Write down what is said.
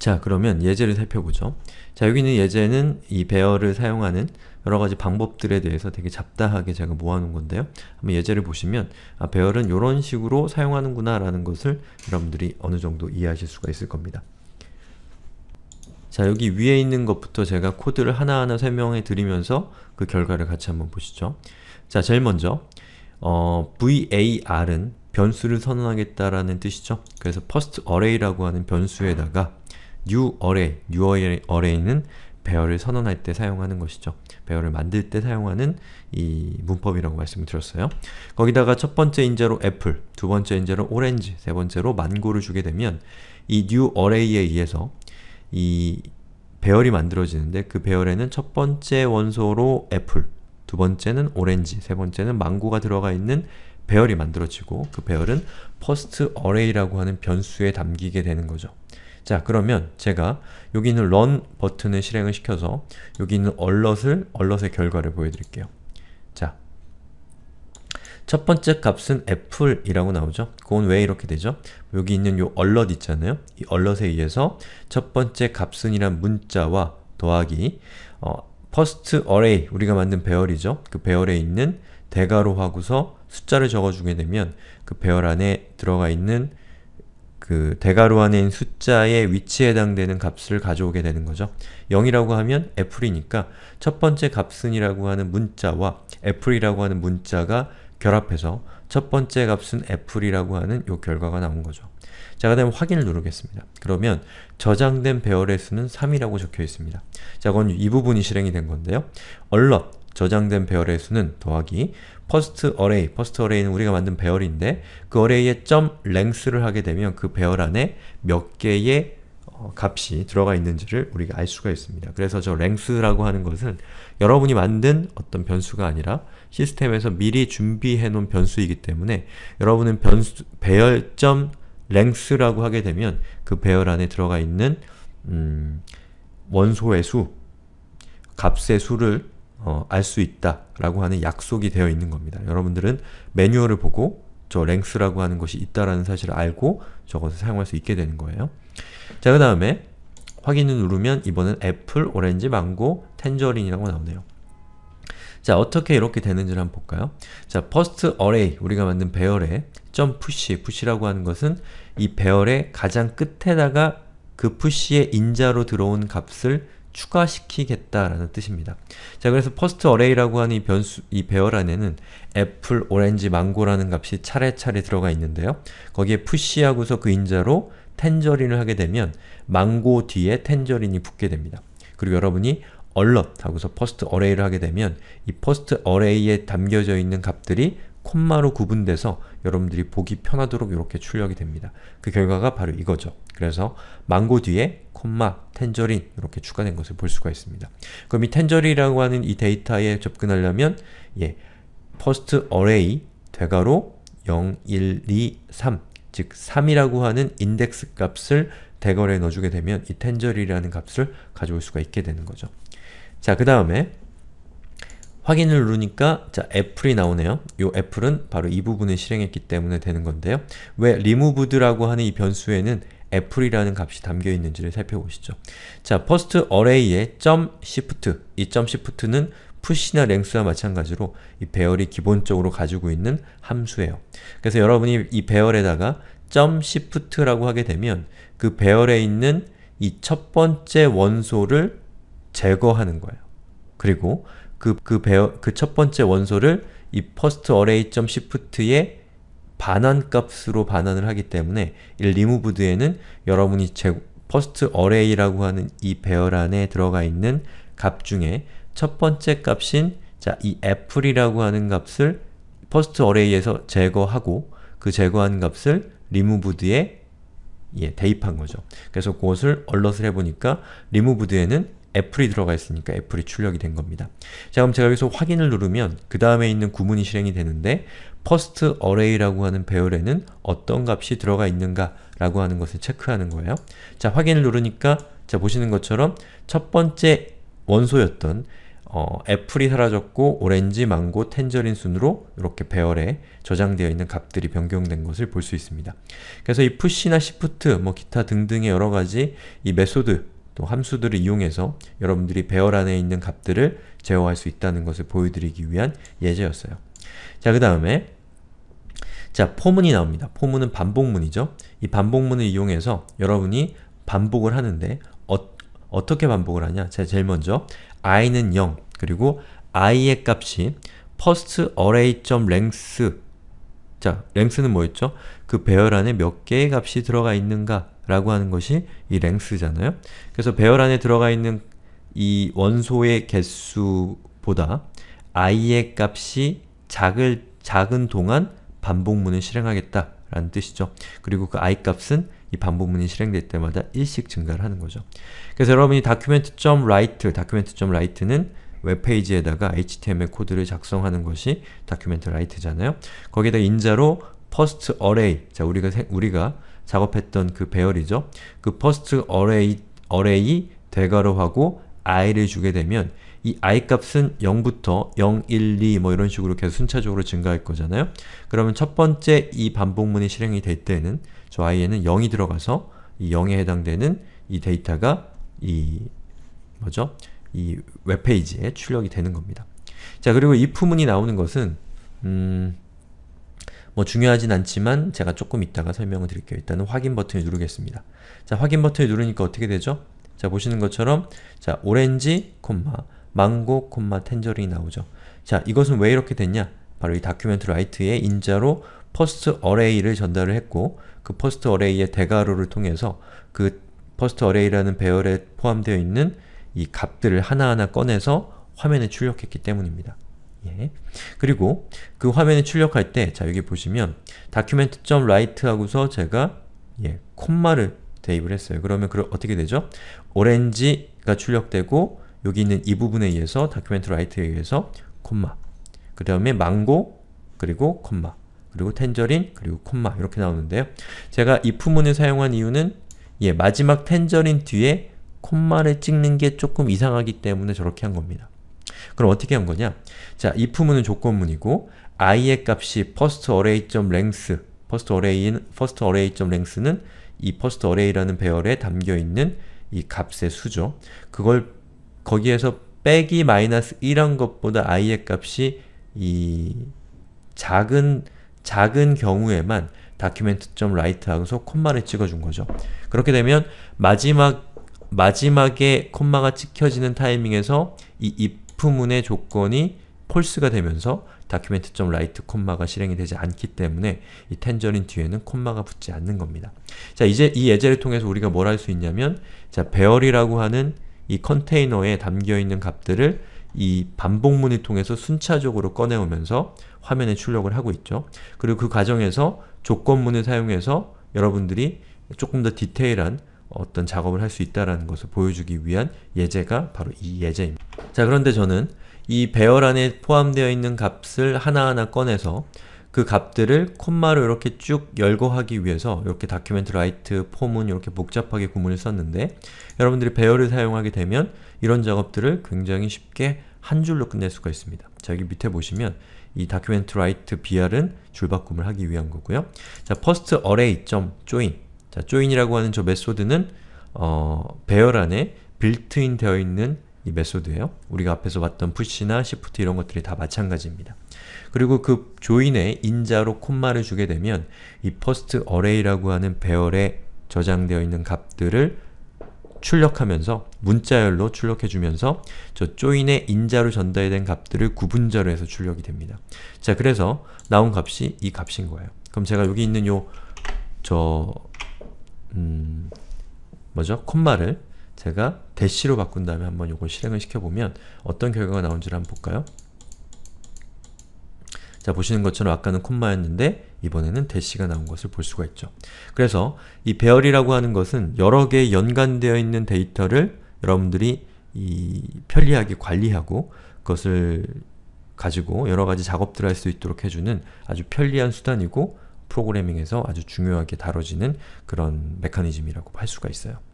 자, 그러면 예제를 살펴보죠. 자, 여기 있는 예제는 이 배열을 사용하는 여러가지 방법들에 대해서 되게 잡다하게 제가 모아놓은 건데요. 한번 예제를 보시면 아, 배열은 이런 식으로 사용하는구나 라는 것을 여러분들이 어느 정도 이해하실 수가 있을 겁니다. 자, 여기 위에 있는 것부터 제가 코드를 하나하나 설명해 드리면서 그 결과를 같이 한번 보시죠. 자, 제일 먼저 어, var은 변수를 선언하겠다라는 뜻이죠. 그래서 first array라고 하는 변수에다가 new array, new array는 배열을 선언할 때 사용하는 것이죠. 배열을 만들 때 사용하는 이 문법이라고 말씀을 드렸어요. 거기다가 첫 번째 인재로 애플, 두 번째 인재로 오렌지, 세 번째로 망고를 주게 되면 이 new array에 의해서 이 배열이 만들어지는데 그 배열에는 첫 번째 원소로 애플, 두 번째는 오렌지, 세 번째는 망고가 들어가 있는 배열이 만들어지고 그 배열은 퍼스트 어레이라고 하는 변수에 담기게 되는 거죠. 자, 그러면 제가 여기 있는 run 버튼을 실행을 시켜서 여기 있는 alert을, alert의 결과를 보여드릴게요. 자, 첫 번째 값은 애플이라고 나오죠? 그건 왜 이렇게 되죠? 여기 있는 요 alert 있잖아요? 이 alert에 의해서 첫 번째 값은이란 문자와 더하기 어, first array, 우리가 만든 배열이죠? 그 배열에 있는 대괄호 하고서 숫자를 적어주게 되면 그 배열 안에 들어가 있는 그 대괄호 안에 있는 숫자의 위치에 해당되는 값을 가져오게 되는 거죠. 0이라고 하면 애플이니까 첫 번째 값은이라고 하는 문자와 애플이라고 하는 문자가 결합해서 첫 번째 값은 애플이라고 하는 요 결과가 나온 거죠. 자, 그 다음에 확인을 누르겠습니다. 그러면 저장된 배열의 수는 3이라고 적혀 있습니다. 자, 그건 이 부분이 실행이 된 건데요. 얼럿, 저장된 배열의 수는 더하기 퍼스트 어레이, 퍼스트 어레이는 우리가 만든 배열인데 그 어레이에 점 랭스를 하게 되면 그 배열 안에 몇 개의 어, 값이 들어가 있는지를 우리가 알 수가 있습니다. 그래서 저 랭스라고 하는 것은 여러분이 만든 어떤 변수가 아니라 시스템에서 미리 준비해 놓은 변수이기 때문에 여러분은 변수 배열점 랭스라고 하게 되면 그 배열 안에 들어가 있는 음, 원소의 수, 값의 수를 어, 알 수 있다라고 하는 약속이 되어 있는 겁니다. 여러분들은 매뉴얼을 보고 저 랭스라고 하는 것이 있다라는 사실을 알고 저것을 사용할 수 있게 되는 거예요. 자, 그 다음에 확인을 누르면 이번엔 애플, 오렌지, 망고, 텐저린이라고 나오네요. 자, 어떻게 이렇게 되는지를 한번 볼까요? 자, first array, 우리가 만든 배열에 점 push, push라고 하는 것은 이 배열의 가장 끝에다가 그 push의 인자로 들어온 값을 추가시키겠다라는 뜻입니다. 자, 그래서 퍼스트 어레이라고 하는 이 변수, 이 배열 안에는 애플, 오렌지, 망고라는 값이 차례차례 들어가 있는데요. 거기에 푸시하고서 그 인자로 텐저린을 하게 되면 망고 뒤에 텐저린이 붙게 됩니다. 그리고 여러분이 얼럿 하고서 퍼스트 어레이를 하게 되면 이 퍼스트 어레이에 담겨져 있는 값들이 콤마로 구분돼서 여러분들이 보기 편하도록 이렇게 출력이 됩니다. 그 결과가 바로 이거죠. 그래서 망고 뒤에 콤마, 텐저린 이렇게 추가된 것을 볼 수가 있습니다. 그럼 이 텐저린이라고 하는 이 데이터에 접근하려면 예, first array 대괄호 0, 1, 2, 3, 즉 3이라고 하는 인덱스 값을 대괄에 넣어주게 되면 이텐저린이라는 값을 가져올 수가 있게 되는 거죠. 자, 그 다음에 확인을 누르니까 자 애플이 나오네요. 이 애플은 바로 이 부분을 실행했기 때문에 되는 건데요. 왜 removed라고 하는 이 변수에는 애플이라는 값이 담겨 있는지를 살펴보시죠. 자, first array의 점 shift 이 shift는 푸시나 랭스와 마찬가지로 이 배열이 기본적으로 가지고 있는 함수예요. 그래서 여러분이 이 배열에다가 점 shift라고 하게 되면 그 배열에 있는 이 첫 번째 원소를 제거하는 거예요. 그리고 그, 그배그첫 번째 원소를 이 first array.shift에 반환 값으로 반환을 하기 때문에 이 removed에는 여러분이 제, first array라고 하는 이 배열 안에 들어가 있는 값 중에 첫 번째 값인 자, 이 애플이라고 하는 값을 first array에서 제거하고 그 제거한 값을 removed에 예, 대입한 거죠. 그래서 그것을 얼럿을 해보니까 removed에는 애플이 들어가 있으니까 애플이 출력이 된 겁니다. 자 그럼 제가 여기서 확인을 누르면 그 다음에 있는 구문이 실행이 되는데 퍼스트 어레이라고 하는 배열에는 어떤 값이 들어가 있는가 라고 하는 것을 체크하는 거예요. 자 확인을 누르니까 자 보시는 것처럼 첫 번째 원소였던 어, 애플이 사라졌고 오렌지, 망고, 텐저린 순으로 이렇게 배열에 저장되어 있는 값들이 변경된 것을 볼 수 있습니다. 그래서 이 푸시나 시프트, 뭐 기타 등등의 여러가지 이 메소드 또 함수들을 이용해서 여러분들이 배열 안에 있는 값들을 제어할 수 있다는 것을 보여드리기 위한 예제였어요. 자, 그 다음에 자, 포문이 나옵니다. 포문은 반복문이죠. 이 반복문을 이용해서 여러분이 반복을 하는데 어, 떻게 반복을 하냐? 자, 제일 먼저 i는 0, 그리고 i의 값이 first array.length 자, length는 뭐였죠? 그 배열 안에 몇 개의 값이 들어가 있는가 라고 하는 것이 이 랭스잖아요. 그래서 배열 안에 들어가 있는 이 원소의 개수보다 i의 값이 작을, 작은 동안 반복문을 실행하겠다 라는 뜻이죠. 그리고 그 i 값은 이 반복문이 실행될 때마다 1씩 증가를 하는 거죠. 그래서 여러분이 document.write, document.write는 웹페이지에다가 html 코드를 작성하는 것이 document write잖아요. 거기에다 인자로 first array, 자 우리가 우리가 작업했던 그 배열이죠. 그 퍼스트 어레이 어레이 대괄호하고 i를 주게 되면 이 i 값은 0부터 0, 1, 2 뭐 이런 식으로 계속 순차적으로 증가할 거잖아요. 그러면 첫 번째 이 반복문이 실행이 될 때는 저 i에는 0이 들어가서 이 0에 해당되는 이 데이터가 이 뭐죠? 이 웹페이지에 출력이 되는 겁니다. 자 그리고 if문이 나오는 것은 음... 뭐 중요하진 않지만 제가 조금 이따가 설명을 드릴게요. 일단은 확인 버튼을 누르겠습니다. 자, 확인 버튼을 누르니까 어떻게 되죠? 자, 보시는 것처럼 자, 오렌지, 콤마, 망고, 콤마, 텐저링이 나오죠. 자, 이것은 왜 이렇게 됐냐? 바로 이 다큐멘트 라이트의 인자로 퍼스트 어레이를 전달을 했고 그 퍼스트 어레이의 대괄호를 통해서 그 퍼스트 어레이라는 배열에 포함되어 있는 이 값들을 하나하나 꺼내서 화면에 출력했기 때문입니다. 예. 그리고 그 화면에 출력할 때, 자 여기 보시면 document.write 하고서 제가 예, 콤마를 대입을 했어요. 그러면 그 어떻게 되죠? 오렌지가 출력되고 여기 있는 이 부분에 의해서 document write에 의해서 콤마 그 다음에 망고 그리고 콤마 그리고 텐저린 그리고 콤마 이렇게 나오는데요. 제가 이 품문을 사용한 이유는 예, 마지막 텐저린 뒤에 콤마를 찍는 게 조금 이상하기 때문에 저렇게 한 겁니다. 그럼 어떻게 한 거냐? 자, 이품은 조건문이고 i의 값이 first array.length, first array인 first array.length는 이 first array라는 배열에 담겨 있는 이 값의 수죠. 그걸 거기에서 빼기 마이너스 1한 것보다 i의 값이 이 작은 작은 경우에만 document.write 하고서 콤마를 찍어준 거죠. 그렇게 되면 마지막 마지막에 콤마가 찍혀지는 타이밍에서 이 기프문의 조건이 폴스가 되면서 다큐멘트.write 콤마가 실행이 되지 않기 때문에 이 텐저린 뒤에는 콤마가 붙지 않는 겁니다. 자, 이제 이 예제를 통해서 우리가 뭘 할 수 있냐면 자, 배열이라고 하는 이 컨테이너에 담겨있는 값들을 이 반복문을 통해서 순차적으로 꺼내오면서 화면에 출력을 하고 있죠. 그리고 그 과정에서 조건문을 사용해서 여러분들이 조금 더 디테일한 어떤 작업을 할 수 있다라는 것을 보여주기 위한 예제가 바로 이 예제입니다. 자 그런데 저는 이 배열 안에 포함되어 있는 값을 하나하나 꺼내서 그 값들을 콤마로 이렇게 쭉 열거하기 위해서 이렇게 다큐멘트 라이트 폼은 이렇게 복잡하게 구문을 썼는데 여러분들이 배열을 사용하게 되면 이런 작업들을 굉장히 쉽게 한 줄로 끝낼 수가 있습니다. 자 여기 밑에 보시면 이 다큐멘트 라이트 br은 줄바꿈을 하기 위한 거고요. 자 first array.join 자, join이라고 하는 저 메소드는 어, 배열 안에 빌트인 되어 있는 이 메소드예요. 우리가 앞에서 봤던 푸시나 시프트 이런 것들이 다 마찬가지입니다. 그리고 그 조인에 인자로 콤마를 주게 되면 이 퍼스트 어레이라고 하는 배열에 저장되어 있는 값들을 출력하면서 문자열로 출력해주면서 저 조인의 인자로 전달된 값들을 구분자로 해서 출력이 됩니다. 자 그래서 나온 값이 이 값인 거예요. 그럼 제가 여기 있는 요저 음, 뭐죠? 콤마를 제가 대시로 바꾼 다음에 한번 요걸 실행을 시켜보면 어떤 결과가 나온지를 한번 볼까요? 자, 보시는 것처럼 아까는 콤마였는데 이번에는 대시가 나온 것을 볼 수가 있죠. 그래서 이 배열이라고 하는 것은 여러 개 연관되어 있는 데이터를 여러분들이 편리하게 관리하고 그것을 가지고 여러 가지 작업들을 할 수 있도록 해주는 아주 편리한 수단이고 프로그래밍에서 아주 중요하게 다뤄지는 그런 메커니즘이라고 할 수가 있어요.